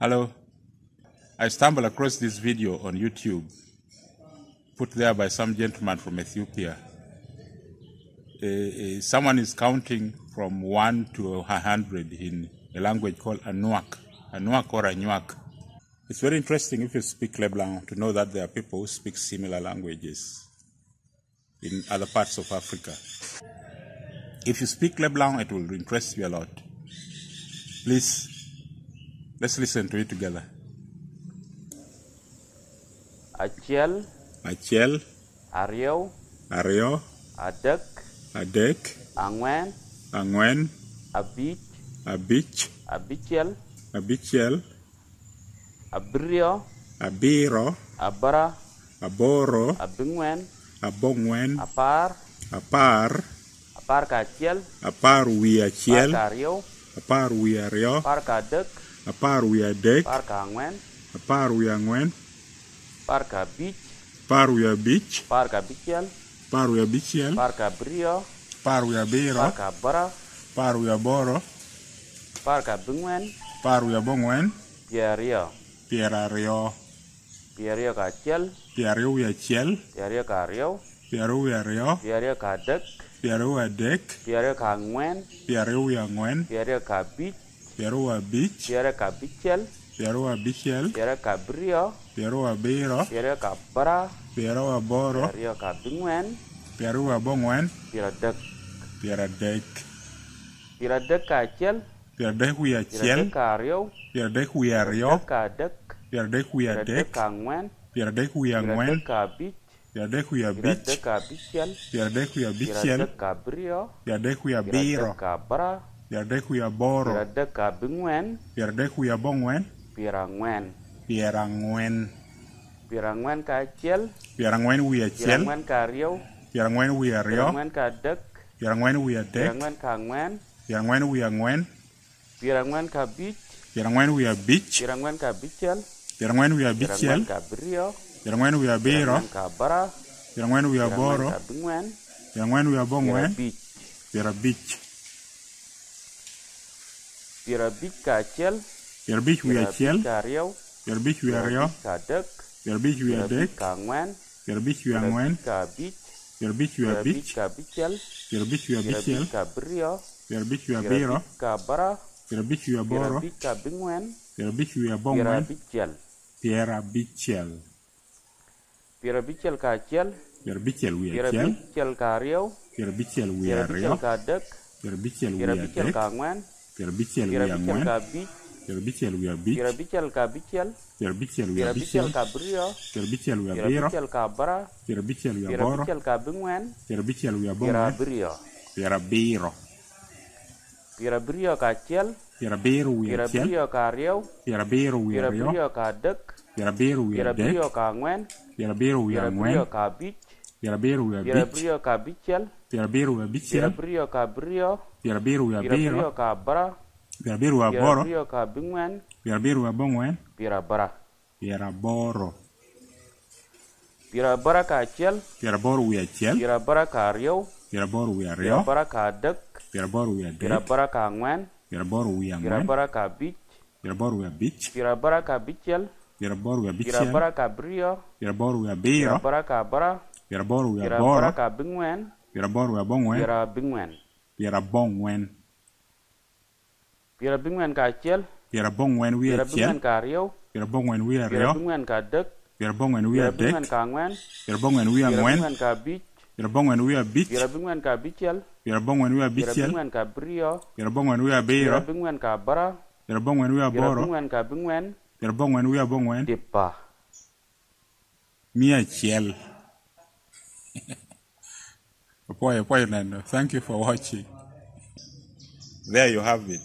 Hello. I stumbled across this video on YouTube put there by some gentleman from Ethiopia. Uh, someone is counting from 1 to a 100 in a language called Anuak, Anuak or Anuak. It's very interesting if you speak Leblanc to know that there are people who speak similar languages in other parts of Africa. If you speak Leblanc, it will interest you a lot. Please Let's listen to it together. Achiel. Achiel. Ario, Ario, Adek. Adek. Angwen. Angwen. Abich. Abich. Abichiel. Abichiel. Abriyo. Abiro. Abara. Aboro. Abingwen. Abongwen. Apar. Apar. Apar kaachiel. Apar wiye Apar wiye Apar Wiario, Apar kadek. Paru ya dek apar ka ang'wen paru ya ang'wen apar ka beach. Paru ya Parka apar ka abichiel apar wiya abichiel apar ka abiriyo apar wiya abiro apar ka aboro apar Paru ya apar ka abing'wen apar ya rio, piero ariyo piero ka chel. piero ya chel. achiel ka rio. piero ya rio. ariyo ka dek. piero ya dek. ka ang'wen ya ang'wen ka Piero Beach. Piera Capichel. Pieroa Bichel. Piera Cabrio. Piero Beiro. Piera Capra. Pieroa Boro. Pieroa Cabingwen. Pieroa Bongwen. Piero Dek. Piero Dek. Piero Dek Kachel. Piero Dek Wiachel. Piero Dek Kario. Piero Dek Wiario. Piera Dek. Piero Dek Wiadek. a Dek Kangwen. Piero Dek Wiangwen. Piera Dek Kabich. de kuya bich. de kuya Ya de kuya biro. kuya kabra deku ya boro. bengwen biar deku ya bongwen. Pirangwen. Pirangwen. Pirangwen ka Pirangwen wia ya achiel. Pirangwen ka Pirangwen wia ya rio Pirangwen ka Pirangwen wia ya dek Pirangwen ka Pirangwen wia ngwen Pirangwen ka Pirangwen wia abich. Pirangwen ka abichiel. Pirangwen wia abichiel. Pirangwen ka Pirangwen wia biro Pirangwen ka Pirangwen wia aboro. Pirangwen ka Pirangwen wia abong'wen. Piero abich. Birabik kacel. Birabik wiacel. Kariau. Birabik wiariau. Kadek. Birabik wiadek. Kangwen. Birabik wiangwen. Kabik. Birabik wiabik. Kabicel. Birabik wiabicel. Kabrio. Birabik wiabiro. Kabara. Birabik wiaboro. Birabik kabingwen. Birabik wiabongwen. Birabicel. Birabicel. Birabicel kacel. Birabicel wiacel. Birabicel kariau. Birabicel wiariau. Kadek. Birabicel wiadek. Birabicel kangwen. Perbityal wiya moyen. Perbityal wiya bit. Perbityal ka bityal. Perbityal wiya bityal. Perbityal ka brio. Perbityal wiya biro. Perbityal ka bara. Perbityal wiya boro. Perbityal ka bingwen. Perbityal wiya bongen. Pira brio. Pira biro. Pira brio ka tiel. Pira biro wiya tiel. Pira brio ka Virabiru Vabitsia. ya Cabrio. Virabiru Vabira. ya Cabra. Virabiru Vaboro. Virabrio Cabingwen. Virabiru Vabongwen. Virabara. Viraboro. Virabara Kachel. Viraboro Wiachel. Virabara Kario. Viraboro Wiario. Virabara Kadek. ya Wiadek. Virabara Kangwen. Viraboro Wiangwen. Virabara Kabich. Viraboro Wabich. Virabara Kabichel. ya Wabichel. Virabara ya Viraboro Wabiro. Virabara Cabra. Viraboro Waboro. Virabara Kabingwen. Pira bor wa bong wen. Pira bing wen. Pira bong wen. Pira bing wen ka chel. Pira bong wen we chel. Pira bing wen ka rio. Pira bong wen we rio. Pira bing wen ka dek. Pira bong wen we dek. Pira bing wen ka wen. Pira bong wen we wen. Pira bing wen ka bich. Pira bong wen we a bich. Pira bing wen ka bichiel. You're born when we are bichiel. You're bing wen ka brio. You're born when we are biro. Pira bing wen ka bara. Pira bong wen we a boro. Pira bing wen ka bing wen. Pira bong wen we a born when. Dipa. Mia chiel. Thank you for watching. There you have it.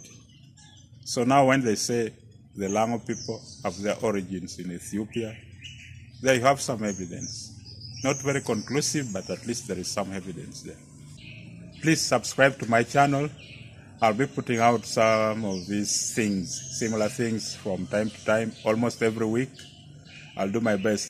So now when they say the Lango people have their origins in Ethiopia, there you have some evidence. Not very conclusive, but at least there is some evidence there. Please subscribe to my channel. I'll be putting out some of these things, similar things from time to time, almost every week. I'll do my best.